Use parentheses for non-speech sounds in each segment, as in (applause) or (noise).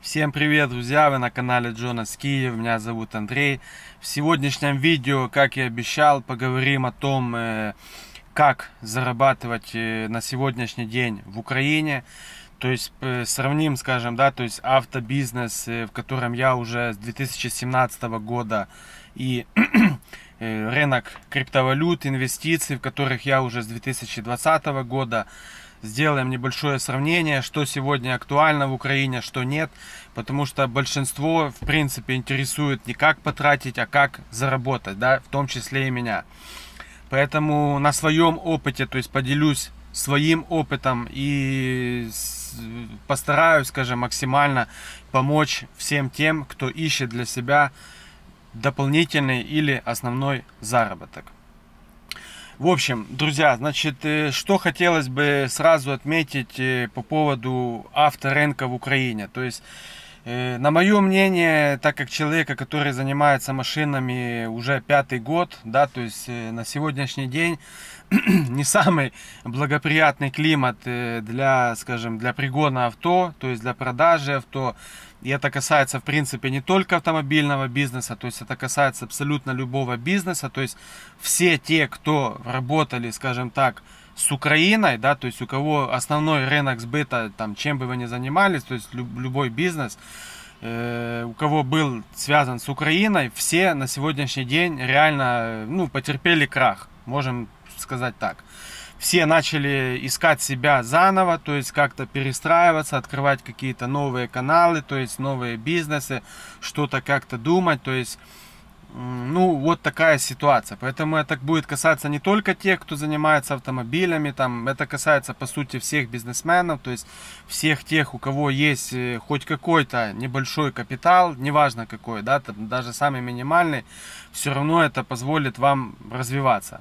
Всем привет, друзья! Вы на канале Джона Киев, меня зовут Андрей. В сегодняшнем видео, как и обещал, поговорим о том, э, как зарабатывать э, на сегодняшний день в Украине. То есть э, сравним, скажем, да, то есть автобизнес, в котором я уже с 2017 года и (clears throat) рынок криптовалют, инвестиций, в которых я уже с 2020 года сделаем небольшое сравнение, что сегодня актуально в Украине, что нет, потому что большинство, в принципе, интересует не как потратить, а как заработать, да, в том числе и меня. Поэтому на своем опыте, то есть поделюсь своим опытом и постараюсь, скажем, максимально помочь всем тем, кто ищет для себя дополнительный или основной заработок. В общем, друзья, значит, э, что хотелось бы сразу отметить э, по поводу авторынка в Украине. То есть, э, на мое мнение, так как человека, который занимается машинами уже пятый год, да, то есть на сегодняшний день (clears throat) не самый благоприятный климат для, скажем, для пригона авто, то есть для продажи авто. И это касается, в принципе, не только автомобильного бизнеса, то есть это касается абсолютно любого бизнеса. То есть все те, кто работали, скажем так, с Украиной, да, то есть у кого основной рынок сбыта, там, чем бы вы ни занимались, то есть любой бизнес, э, у кого был связан с Украиной, все на сегодняшний день реально, ну, потерпели крах, можем сказать так все начали искать себя заново, то есть как-то перестраиваться, открывать какие-то новые каналы, то есть новые бизнесы, что-то как-то думать, то есть ну, вот такая ситуация. Поэтому это будет касаться не только тех, кто занимается автомобилями, там, это касается, по сути, всех бизнесменов, то есть всех тех, у кого есть э, хоть какой-то небольшой капитал, неважно какой, да, там, даже самый минимальный, все равно это позволит вам развиваться.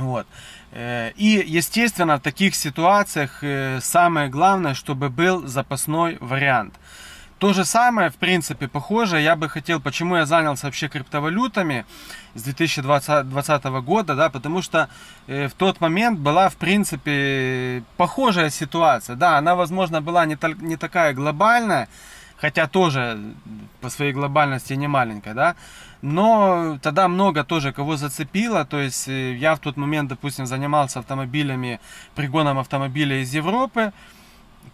Вот. Э, и, естественно, в таких ситуациях э, самое главное, чтобы был запасной вариант. То же самое, в принципе, похоже, я бы хотел, почему я занялся вообще криптовалютами с 2020, года, да, потому что э, в тот момент была, в принципе, похожая ситуация, да, она, возможно, была не, так, не такая глобальная, хотя тоже по своей глобальности не маленькая, да, но тогда много тоже кого зацепило, то есть э, я в тот момент, допустим, занимался автомобилями, пригоном автомобиля из Европы,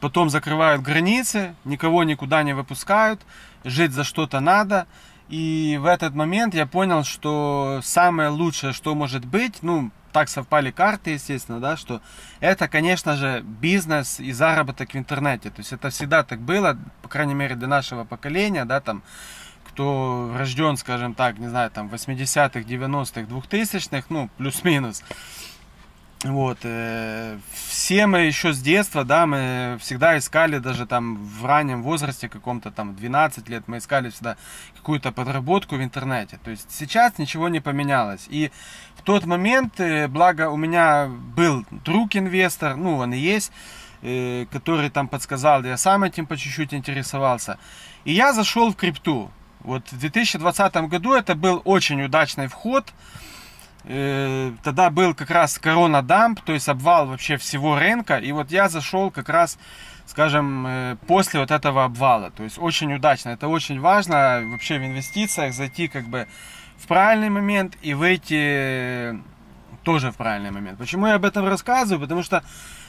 потом закрывают границы, никого никуда не выпускают, жить за что-то надо, и в этот момент я понял, что самое лучшее, что может быть, ну, так совпали карты, естественно, да, что это, конечно же, бизнес и заработок в интернете. То есть это всегда так было, по крайней мере, для нашего поколения, да, там, кто рожден, скажем так, не знаю, там, 80-х, 90-х, 2000-х, ну, плюс-минус, вот, э, все мы еще с детства, да, мы всегда искали даже там в раннем возрасте, каком-то там 12 лет, мы искали всегда какую-то подработку в интернете. То есть сейчас ничего не поменялось. И в тот момент, э, благо у меня был друг-инвестор, ну он и есть, э, который там подсказал, я сам этим по чуть-чуть интересовался. И я зашел в крипту. Вот в 2020 году это был очень удачный вход. Э, тогда был как раз корона-дамп, то есть обвал вообще всего рынка. И вот я зашел как раз, скажем, э, после вот этого обвала. То есть очень удачно. Это очень важно вообще в инвестициях зайти как бы в правильный момент и выйти э, тоже в правильный момент. Почему я об этом рассказываю? Потому что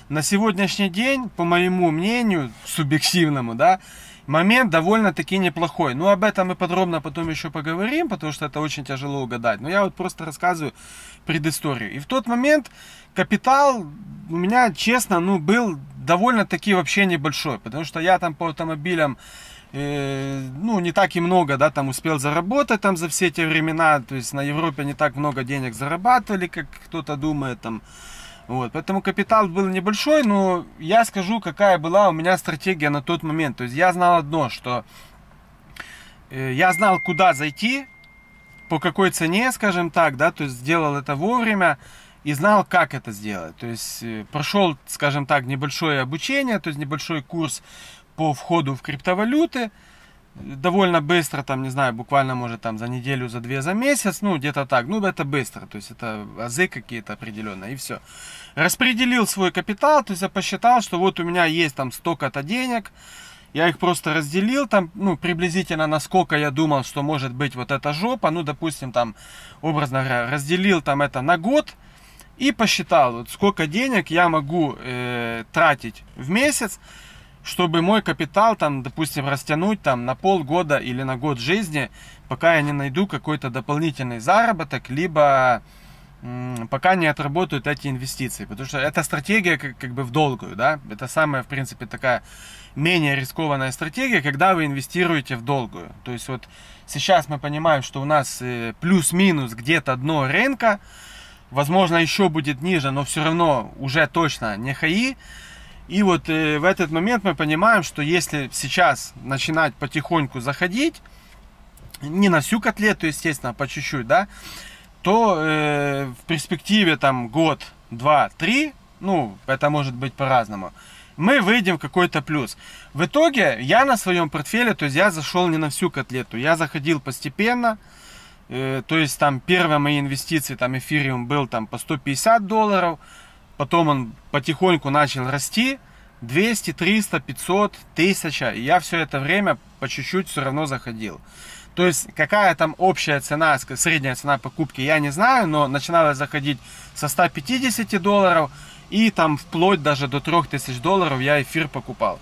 на сегодняшний день, по моему мнению, субъективному, да, момент довольно-таки неплохой. ну об этом мы подробно потом еще поговорим, потому что это очень тяжело угадать. Но я вот просто рассказываю предысторию. И в тот момент капитал у меня, честно, ну, был довольно-таки вообще небольшой, потому что я там по автомобилям э, ну, не так и много, да, там успел заработать там за все те времена, то есть на Европе не так много денег зарабатывали, как кто-то думает там. Вот, поэтому капитал был небольшой, но я скажу, какая была у меня стратегия на тот момент. То есть я знал одно, что э, я знал, куда зайти, по какой цене, скажем так, да, то есть сделал это вовремя и знал, как это сделать. То есть э, прошел, скажем так, небольшое обучение, то есть небольшой курс по входу в криптовалюты, довольно быстро, там, не знаю, буквально, может, там, за неделю, за две, за месяц, ну, где-то так, ну, это быстро, то есть это азы какие-то определенные, и все. Распределил свой капитал, то есть я посчитал, что вот у меня есть там столько-то денег, я их просто разделил там, ну, приблизительно на сколько я думал, что может быть вот эта жопа, ну, допустим, там, образно говоря, разделил там это на год, и посчитал, вот сколько денег я могу э, тратить в месяц, чтобы мой капитал, там, допустим, растянуть там, на полгода или на год жизни, пока я не найду какой-то дополнительный заработок, либо пока не отработают эти инвестиции. Потому что это стратегия как, как бы в долгую, да? Это самая, в принципе, такая менее рискованная стратегия, когда вы инвестируете в долгую. То есть вот сейчас мы понимаем, что у нас э, плюс-минус где-то дно рынка, возможно, еще будет ниже, но все равно уже точно не хаи. И вот э, в этот момент мы понимаем, что если сейчас начинать потихоньку заходить, не на всю котлету, естественно, а по чуть-чуть, да, то э, в перспективе там год, два, три, ну, это может быть по-разному, мы выйдем в какой-то плюс. В итоге я на своем портфеле, то есть я зашел не на всю котлету, я заходил постепенно, э, то есть там первые мои инвестиции, там эфириум был там по 150 долларов, Потом он потихоньку начал расти. 200, 300, 500, 1000. И я все это время по чуть-чуть все равно заходил. То есть какая там общая цена, средняя цена покупки, я не знаю, но начинала заходить со 150 долларов и там вплоть даже до 3000 долларов я эфир покупал.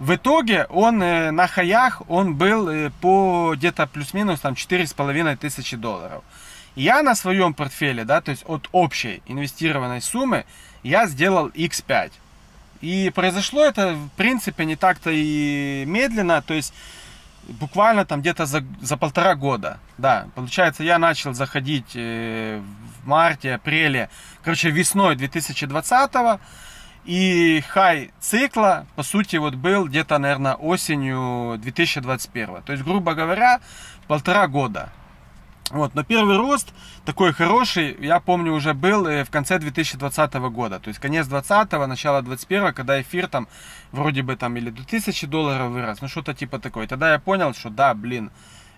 В итоге он э, на хаях, он был э, по где-то плюс-минус там 4,5 тысячи долларов. Я на своем портфеле, да, то есть от общей инвестированной суммы я сделал X5. И произошло это, в принципе, не так-то и медленно, то есть буквально там где-то за, за полтора года, да. Получается, я начал заходить э, в марте, апреле, короче, весной 2020 -го. И хай цикла, по сути, вот был где-то, наверное, осенью 2021. То есть, грубо говоря, полтора года. Вот, но первый рост такой хороший, я помню, уже был э, в конце 2020 года. То есть конец 20-го, начало 21-го, когда эфир там вроде бы там или до 1000 долларов вырос, ну что-то типа такое. И тогда я понял, что да, блин,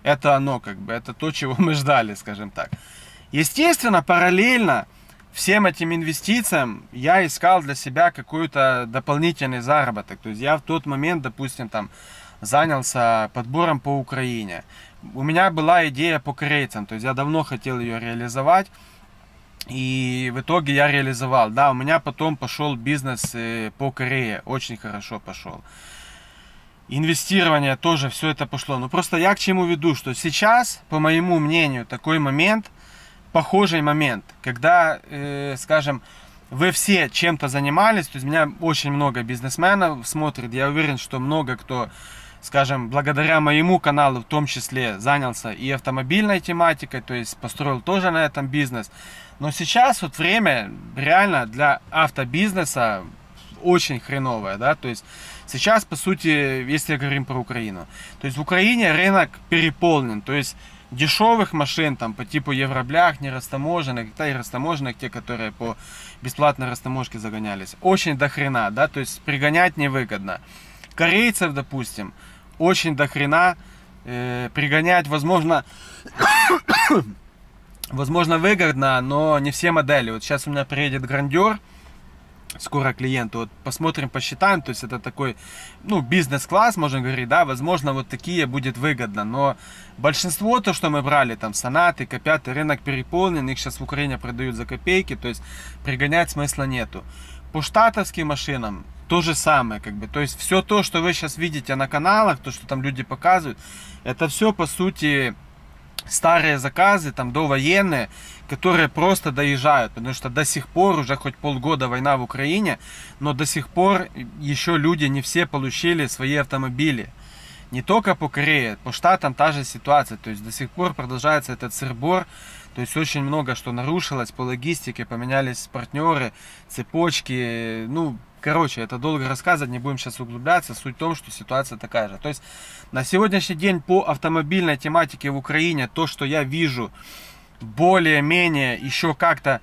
это оно как бы, это то, чего мы ждали, скажем так. Естественно, параллельно всем этим инвестициям я искал для себя какой-то дополнительный заработок. То есть я в тот момент, допустим, там занялся подбором по Украине у меня была идея по корейцам, то есть я давно хотел ее реализовать. И в итоге я реализовал. Да, у меня потом пошел бизнес э, по Корее. Очень хорошо пошел. Инвестирование тоже все это пошло. Но ну, просто я к чему веду, что сейчас, по моему мнению, такой момент, похожий момент, когда, э, скажем, вы все чем-то занимались, то есть у меня очень много бизнесменов смотрит, я уверен, что много кто скажем, благодаря моему каналу в том числе занялся и автомобильной тематикой, то есть построил тоже на этом бизнес. Но сейчас вот время реально для автобизнеса очень хреновое, да, то есть сейчас, по сути, если говорим про Украину, то есть в Украине рынок переполнен, то есть дешевых машин там по типу евроблях, не растаможенных, да и растаможенных, те, которые по бесплатной растаможке загонялись, очень до хрена, да, то есть пригонять невыгодно. Корейцев, допустим, очень дохрена э, пригонять, возможно, (coughs) возможно выгодно, но не все модели. Вот сейчас у меня приедет грандер, скоро клиенту, вот посмотрим, посчитаем, то есть это такой, ну, бизнес-класс, можно говорить, да, возможно, вот такие будет выгодно, но большинство, то, что мы брали, там, сонаты, копяты, рынок переполнен, их сейчас в Украине продают за копейки, то есть пригонять смысла нету. По штатовским машинам то же самое, как бы. То есть все то, что вы сейчас видите на каналах, то, что там люди показывают, это все, по сути, старые заказы, там, довоенные, которые просто доезжают, потому что до сих пор, уже хоть полгода война в Украине, но до сих пор еще люди не все получили свои автомобили. Не только по Корее, по Штатам та же ситуация, то есть до сих пор продолжается этот сырбор, то есть очень много что нарушилось по логистике, поменялись партнеры, цепочки, ну, Короче, это долго рассказывать, не будем сейчас углубляться. Суть в том, что ситуация такая же. То есть на сегодняшний день по автомобильной тематике в Украине то, что я вижу, более-менее еще как-то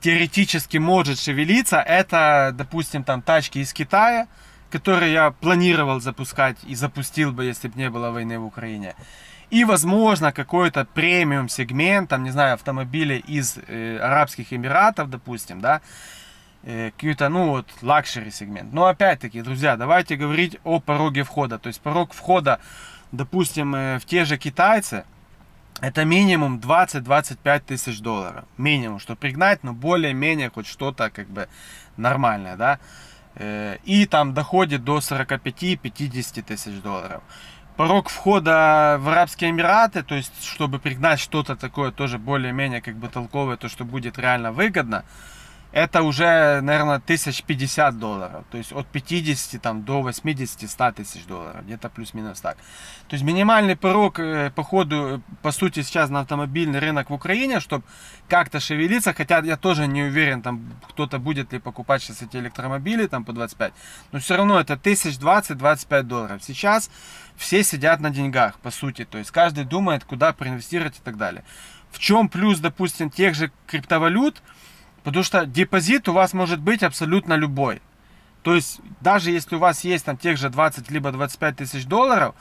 теоретически может шевелиться, это, допустим, там тачки из Китая, которые я планировал запускать и запустил бы, если бы не было войны в Украине. И, возможно, какой-то премиум сегмент, там, не знаю, автомобили из э, Арабских Эмиратов, допустим, да, Э, какие-то, ну вот, лакшери сегмент. Но опять-таки, друзья, давайте говорить о пороге входа. То есть порог входа, допустим, э, в те же китайцы, это минимум 20-25 тысяч долларов. Минимум, что пригнать, но более-менее хоть что-то как бы нормальное, да. Э, и там доходит до 45-50 тысяч долларов. Порог входа в Арабские Эмираты, то есть, чтобы пригнать что-то такое тоже более-менее как бы толковое, то, что будет реально выгодно – это уже, наверное, 1050 долларов. То есть от 50 там, до 80-100 тысяч долларов. Где-то плюс-минус так. То есть минимальный порог э, по ходу, э, по сути, сейчас на автомобильный рынок в Украине, чтобы как-то шевелиться. Хотя я тоже не уверен, там кто-то будет ли покупать сейчас эти электромобили там по 25. Но все равно это 1020-25 долларов. Сейчас все сидят на деньгах, по сути. То есть каждый думает, куда проинвестировать и так далее. В чем плюс, допустим, тех же криптовалют – Потому что депозит у вас может быть абсолютно любой. То есть, даже если у вас есть там тех же 20 либо 25 тысяч долларов,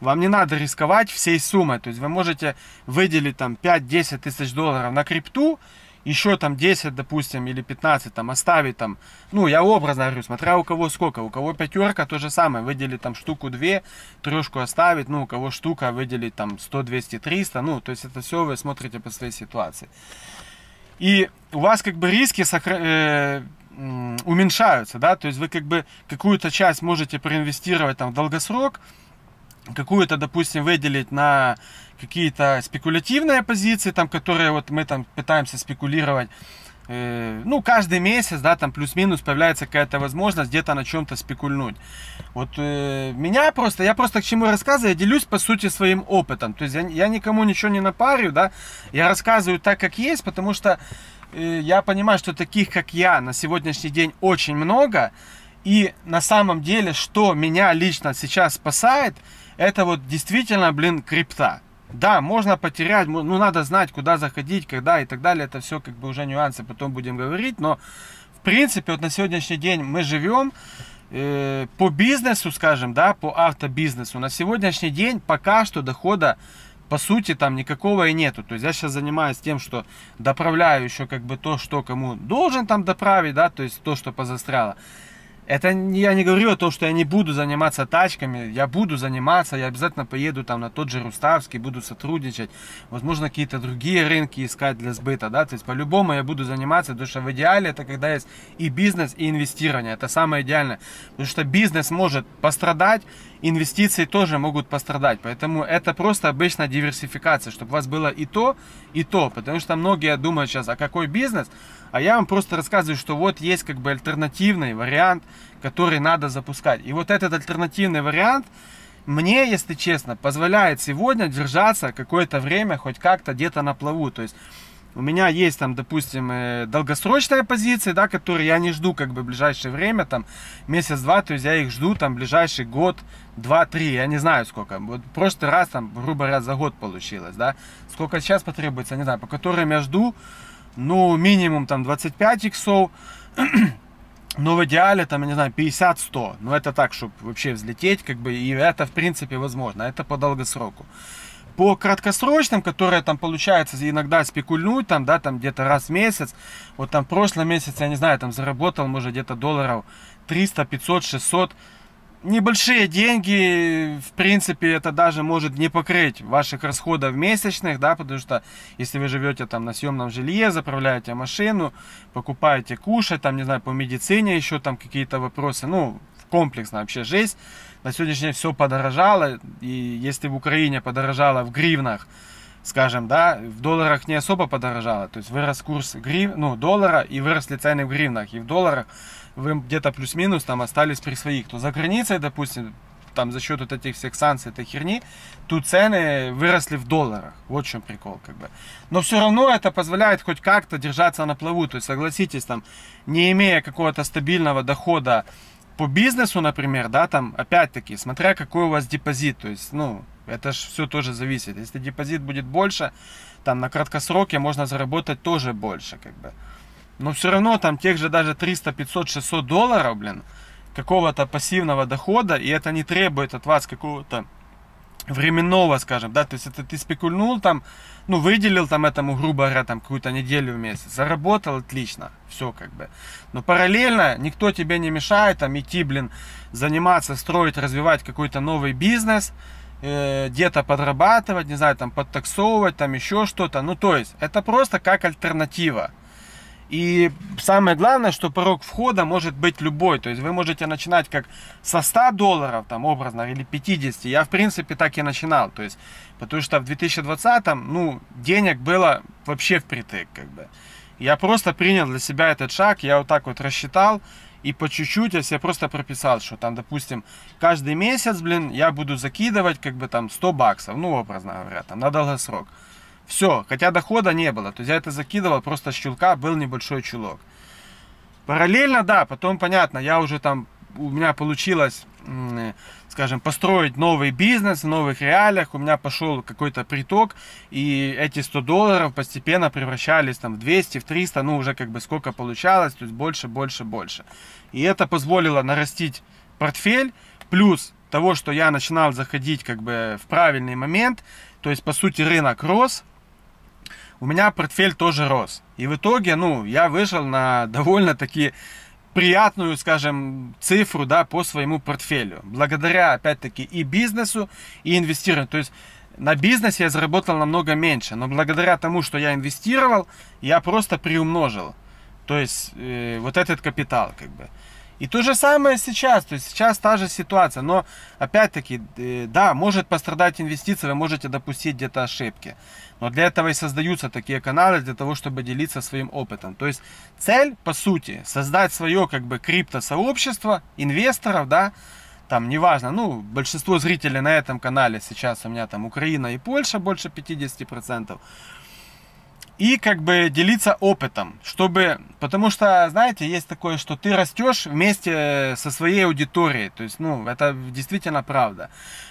вам не надо рисковать всей суммой. То есть, вы можете выделить там 5-10 тысяч долларов на крипту, еще там 10, допустим, или 15 там оставить там, ну, я образно говорю, смотря у кого сколько, у кого пятерка, то же самое, выделить там штуку 2, трешку оставить, ну, у кого штука, выделить там 100, 200, 300, ну, то есть это все вы смотрите по своей ситуации. И у вас как бы риски сокра... э, уменьшаются, да, то есть вы как бы какую-то часть можете проинвестировать там в долгосрок, какую-то, допустим, выделить на какие-то спекулятивные позиции, там, которые вот мы там пытаемся спекулировать, Э. ну, каждый месяц, да, там плюс-минус появляется какая-то возможность где-то на чем-то спекульнуть. Вот э, меня просто, я просто к чему рассказываю, я делюсь, по сути, своим опытом. То есть я, я никому ничего не напарю, да, я рассказываю так, как есть, потому что э, я понимаю, что таких, как я, на сегодняшний день очень много, и на самом деле, что меня лично сейчас спасает, это вот действительно, блин, крипта. Да, можно потерять, ну надо знать, куда заходить, когда и так далее. Это все как бы уже нюансы, потом будем говорить. Но в принципе, вот на сегодняшний день мы живем э, по бизнесу, скажем, да, по автобизнесу. На сегодняшний день пока что дохода по сути там никакого и нету. То есть я сейчас занимаюсь тем, что доправляю еще как бы то, что кому должен там доправить, да, то есть то, что позастряло. Это я не говорю о том, что я не буду заниматься тачками, я буду заниматься, я обязательно поеду там на тот же Руставский, буду сотрудничать, возможно, какие-то другие рынки искать для сбыта, да, то есть по-любому я буду заниматься, потому что в идеале это когда есть и бизнес, и инвестирование, это самое идеальное, потому что бизнес может пострадать, инвестиции тоже могут пострадать, поэтому это просто обычная диверсификация, чтобы у вас было и то, и то, потому что многие думают сейчас, а какой бизнес, а я вам просто рассказываю, что вот есть как бы альтернативный вариант, который надо запускать. И вот этот альтернативный вариант мне, если честно, позволяет сегодня держаться какое-то время хоть как-то где-то на плаву. То есть у меня есть там, допустим, э, долгосрочные позиции, да, которые я не жду как бы в ближайшее время, там месяц-два, то есть я их жду там ближайший год, два-три, я не знаю сколько. Вот просто раз там, грубо говоря, за год получилось, да. Сколько сейчас потребуется, не знаю, по которым я жду, ну, минимум там 25 иксов, (clears throat) но в идеале, там, я не знаю, 50-100. но ну, это так, чтобы вообще взлететь, как бы, и это, в принципе, возможно. Это по долгосроку. По краткосрочным, которые там получается иногда спекульнуть, там, да, там где-то раз в месяц. Вот там в прошлом месяце, я не знаю, там заработал, может, где-то долларов 300, 500, 600 небольшие деньги, в принципе, это даже может не покрыть ваших расходов месячных, да, потому что если вы живете там на съемном жилье, заправляете машину, покупаете кушать, там, не знаю, по медицине еще там какие-то вопросы, ну, комплексно вообще жизнь. На сегодняшний день все подорожало, и если в Украине подорожало в гривнах, скажем, да, в долларах не особо подорожало, то есть вырос курс грив, ну, доллара и выросли цены в гривнах, и в долларах вы где-то плюс-минус там остались при своих, то за границей, допустим, там за счет вот этих всех санкций, этой херни, тут цены выросли в долларах. Вот в чем прикол, как бы. Но все равно это позволяет хоть как-то держаться на плаву. То есть, согласитесь, там, не имея какого-то стабильного дохода по бизнесу, например, да, там, опять-таки, смотря какой у вас депозит, то есть, ну, это же все тоже зависит. Если депозит будет больше, там, на краткосроке можно заработать тоже больше, как бы. Но все равно там тех же даже 300, 500, 600 долларов, блин, какого-то пассивного дохода, и это не требует от вас какого-то временного, скажем, да, то есть это ты спекульнул там, ну, выделил там этому, грубо говоря, там какую-то неделю в месяц, заработал, отлично, все как бы. Но параллельно никто тебе не мешает там идти, блин, заниматься, строить, развивать какой-то новый бизнес, э, где-то подрабатывать, не знаю, там подтаксовывать, там еще что-то. Ну, то есть это просто как альтернатива. И самое главное, что порог входа может быть любой. То есть вы можете начинать как со 100 долларов, там образно, или 50. Я, в принципе, так и начинал. То есть, потому что в 2020, ну, денег было вообще впритык, как бы. Я просто принял для себя этот шаг, я вот так вот рассчитал, и по чуть-чуть я себе просто прописал, что там, допустим, каждый месяц, блин, я буду закидывать, как бы там 100 баксов, ну, образно говоря, там, на долгосрок. срок. Все, хотя дохода не было. То есть я это закидывал просто с чулка, был небольшой чулок. Параллельно, да, потом, понятно, я уже там, у меня получилось, скажем, построить новый бизнес в новых реалиях, у меня пошел какой-то приток, и эти 100 долларов постепенно превращались там в 200, в 300, ну уже как бы сколько получалось, то есть больше, больше, больше. И это позволило нарастить портфель, плюс того, что я начинал заходить как бы в правильный момент, то есть по сути рынок рос, у меня портфель тоже рос. И в итоге, ну, я вышел на (laughs) довольно-таки приятную, скажем, цифру, да, по своему портфелю. Благодаря, опять-таки, и бизнесу, и инвестированию. То есть на бизнесе я заработал намного меньше, но благодаря тому, что я инвестировал, я просто приумножил. То есть э, вот этот капитал, как бы. И то же самое сейчас, то есть сейчас та же ситуация, но опять-таки, э, да, может пострадать инвестиция, вы можете допустить где-то ошибки, но для этого и создаются такие каналы, для того, чтобы делиться своим опытом. То есть цель, по сути, создать свое как бы крипто-сообщество инвесторов, да, там неважно, ну, большинство зрителей на этом канале сейчас у меня там Украина и Польша больше 50%, и как бы делиться опытом, чтобы, потому что, знаете, есть такое, что ты растешь вместе со своей аудиторией, то есть, ну, это действительно правда,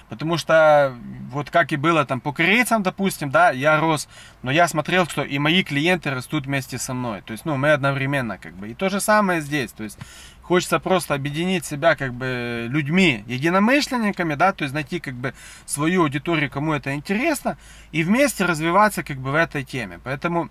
потому что вот как и было там по корейцам, допустим, да, я рос, но я смотрел, что и мои клиенты растут вместе со мной, то есть, ну, мы одновременно как бы, и то же самое здесь, то есть, Хочется просто объединить себя как бы людьми, единомышленниками, да, то есть найти как бы свою аудиторию, кому это интересно, и вместе развиваться как бы в этой теме. Поэтому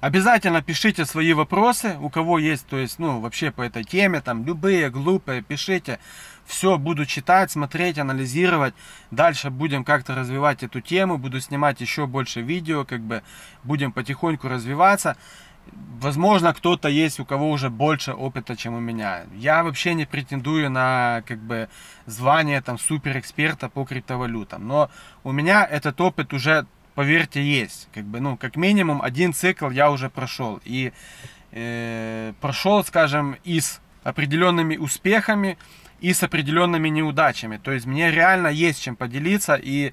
Обязательно пишите свои вопросы, у кого есть, то есть, ну, вообще по этой теме, там, любые, глупые, пишите. Все буду читать, смотреть, анализировать. Дальше будем как-то развивать эту тему, буду снимать еще больше видео, как бы будем потихоньку развиваться возможно, кто-то есть, у кого уже больше опыта, чем у меня. Я вообще не претендую на как бы звание там суперэксперта по криптовалютам, но у меня этот опыт уже, поверьте, есть. Как бы, ну, как минимум один цикл я уже прошел и э, прошел, скажем, и с определенными успехами и с определенными неудачами. То есть мне реально есть чем поделиться и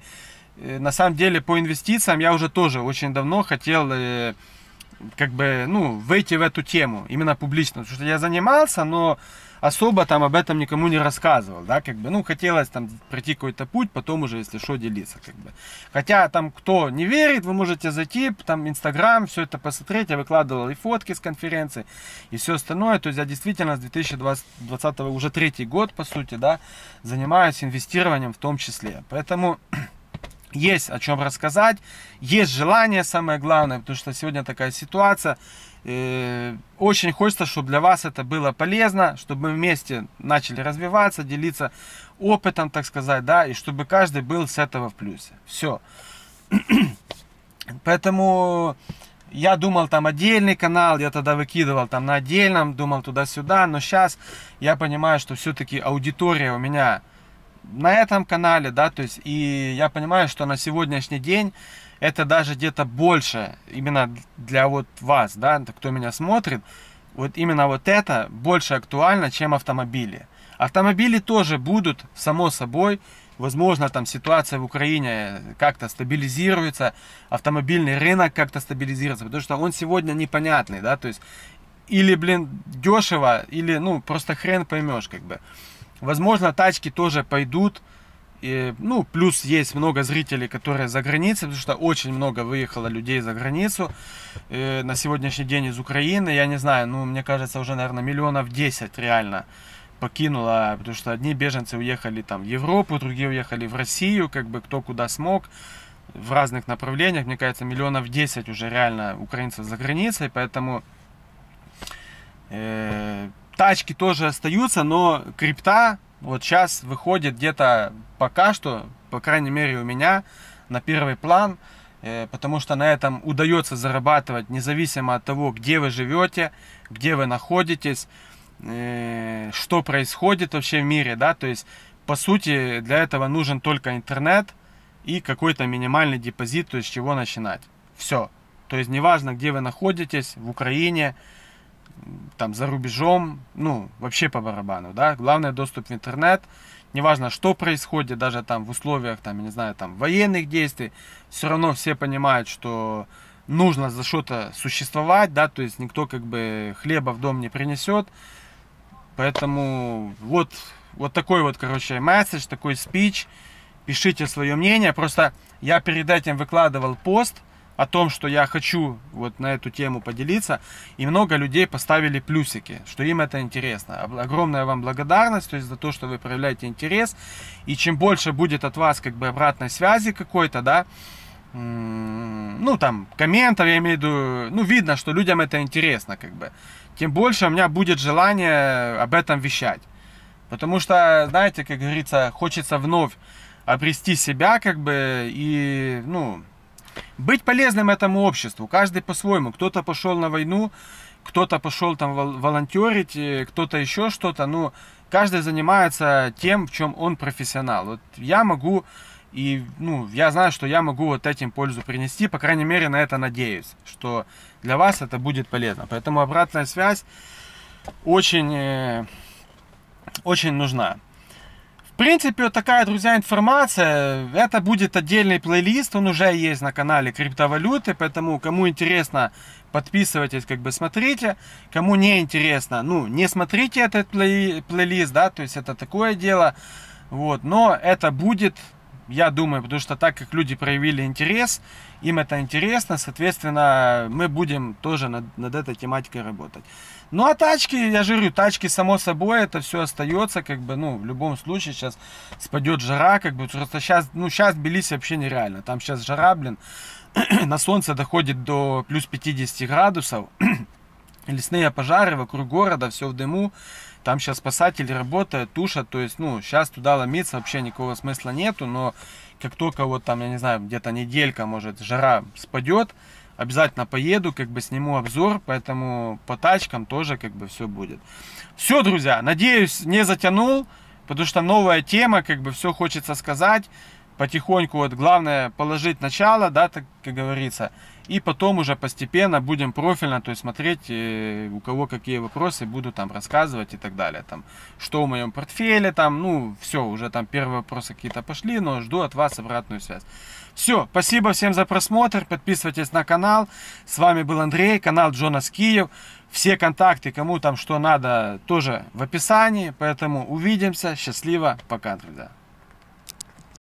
э, на самом деле по инвестициям я уже тоже очень давно хотел э, как бы, ну, выйти в эту тему, именно публично, потому что я занимался, но особо там об этом никому не рассказывал, да, как бы, ну, хотелось там пройти какой-то путь, потом уже, если что, делиться, как бы. Хотя там, кто не верит, вы можете зайти, там, Инстаграм, все это посмотреть, я выкладывал и фотки с конференции, и все остальное, то есть я действительно с 2020, уже третий год, по сути, да, занимаюсь инвестированием в том числе, поэтому есть о чем рассказать, есть желание, самое главное, потому что сегодня такая ситуация. Э, очень хочется, чтобы для вас это было полезно, чтобы мы вместе начали развиваться, делиться опытом, так сказать, да, и чтобы каждый был с этого в плюсе. Все. (clears throat) Поэтому я думал там отдельный канал, я тогда выкидывал там на отдельном, думал туда-сюда, но сейчас я понимаю, что все-таки аудитория у меня на этом канале, да, то есть, и я понимаю, что на сегодняшний день это даже где-то больше, именно для вот вас, да, кто меня смотрит, вот именно вот это больше актуально, чем автомобили. Автомобили тоже будут, само собой, возможно, там ситуация в Украине как-то стабилизируется, автомобильный рынок как-то стабилизируется, потому что он сегодня непонятный, да, то есть, или, блин, дешево, или, ну, просто хрен поймешь, как бы. Возможно, тачки тоже пойдут. И, ну, плюс есть много зрителей, которые за границей, потому что очень много выехало людей за границу э, на сегодняшний день из Украины. Я не знаю, ну, мне кажется, уже, наверное, миллионов 10 реально покинуло, потому что одни беженцы уехали там в Европу, другие уехали в Россию, как бы кто куда смог, в разных направлениях. Мне кажется, миллионов 10 уже реально украинцев за границей, поэтому... Э, тачки тоже остаются, но крипта вот сейчас выходит где-то пока что, по крайней мере у меня, на первый план, э, потому что на этом удается зарабатывать независимо от того, где вы живете, где вы находитесь, э, что происходит вообще в мире, да, то есть по сути для этого нужен только интернет и какой-то минимальный депозит, то есть с чего начинать. Все. То есть неважно, где вы находитесь, в Украине, там за рубежом, ну, вообще по барабану, да, главное доступ в интернет, неважно, что происходит, даже там в условиях, там, я не знаю, там, военных действий, все равно все понимают, что нужно за что-то существовать, да, то есть никто как бы хлеба в дом не принесет, поэтому вот, вот такой вот, короче, месседж, такой спич, пишите свое мнение, просто я перед этим выкладывал пост, о том, что я хочу вот на эту тему поделиться, и много людей поставили плюсики, что им это интересно. Огромная вам благодарность, то есть за то, что вы проявляете интерес, и чем больше будет от вас как бы обратной связи какой-то, да, ну там комментов, я имею в виду, ну видно, что людям это интересно как бы, тем больше у меня будет желание об этом вещать. Потому что, знаете, как говорится, хочется вновь обрести себя, как бы, и, ну, быть полезным этому обществу, каждый по-своему. Кто-то пошел на войну, кто-то пошел там волонтерить, э, кто-то еще что-то. Ну, каждый занимается тем, в чем он профессионал. Вот я могу, и ну, я знаю, что я могу вот этим пользу принести, по крайней мере, на это надеюсь, что для вас это будет полезно. Поэтому обратная связь очень, э, очень нужна. В принципе, вот такая, друзья, информация. Это будет отдельный плейлист, он уже есть на канале криптовалюты, поэтому кому интересно, подписывайтесь, как бы смотрите. Кому не интересно, ну, не смотрите этот плей плейлист, да, то есть это такое дело. Вот, но это будет, я думаю, потому что так как люди проявили интерес, им это интересно, соответственно, мы будем тоже над, над этой тематикой работать. Ну а тачки, я же говорю, тачки само собой, это все остается, как бы, ну, в любом случае, сейчас спадет жара, как бы, просто сейчас, ну, сейчас Белиси вообще нереально, там сейчас жара, блин, (clears throat) на солнце доходит до плюс 50 градусов, (clears throat) лесные пожары вокруг города, все в дыму, там сейчас спасатели работают, тушат, то есть, ну, сейчас туда ломиться вообще никакого смысла нету, но как только вот там, я не знаю, где-то неделька, может, жара спадет, обязательно поеду, как бы сниму обзор, поэтому по тачкам тоже как бы все будет. Все, друзья, надеюсь, не затянул, потому что новая тема, как бы все хочется сказать. Потихоньку, вот главное положить начало, да, так как говорится, и потом уже постепенно будем профильно, то есть смотреть, э, у кого какие вопросы, буду там рассказывать и так далее, там, что в моем портфеле, там, ну, все, уже там первые вопросы какие-то пошли, но жду от вас обратную связь. Все, спасибо всем за просмотр, подписывайтесь на канал. С вами был Андрей, канал Джонас Киев. Все контакты, кому там что надо, тоже в описании. Поэтому увидимся. Счастливо. Пока, друзья.